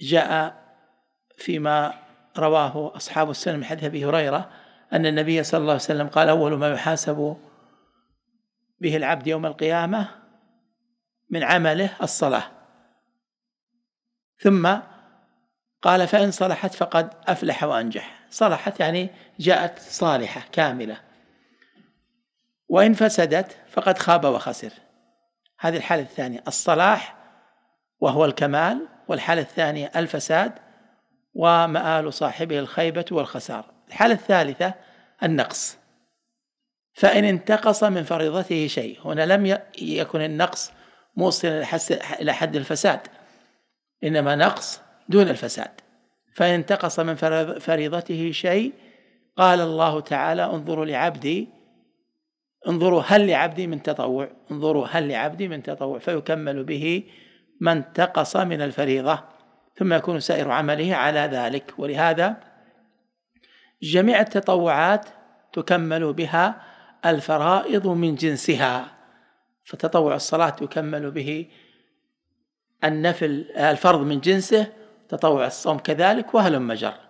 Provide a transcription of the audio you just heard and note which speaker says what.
Speaker 1: جاء فيما رواه أصحاب السنة من حديث أبي هريرة أن النبي صلى الله عليه وسلم قال أول ما يحاسب به العبد يوم القيامة من عمله الصلاة ثم قال فإن صلحت فقد أفلح وأنجح صلحت يعني جاءت صالحة كاملة وإن فسدت فقد خاب وخسر هذه الحالة الثانية الصلاح وهو الكمال والحالة الثانية الفساد ومآل صاحبه الخيبة والخسارة الحالة الثالثة النقص فإن انتقص من فريضته شيء هنا لم يكن النقص موصلا إلى حد الفساد إنما نقص دون الفساد فإن انتقص من فريضته شيء قال الله تعالى انظروا لعبدي انظروا هل لعبدي من تطوع انظروا هل لعبدي من تطوع فيكمل به ما انتقص من الفريضة ثم يكون سائر عمله على ذلك ولهذا جميع التطوعات تكمل بها الفرائض من جنسها فتطوع الصلاة يكمل به النفل الفرض من جنسه تطوع الصوم كذلك وهلم جر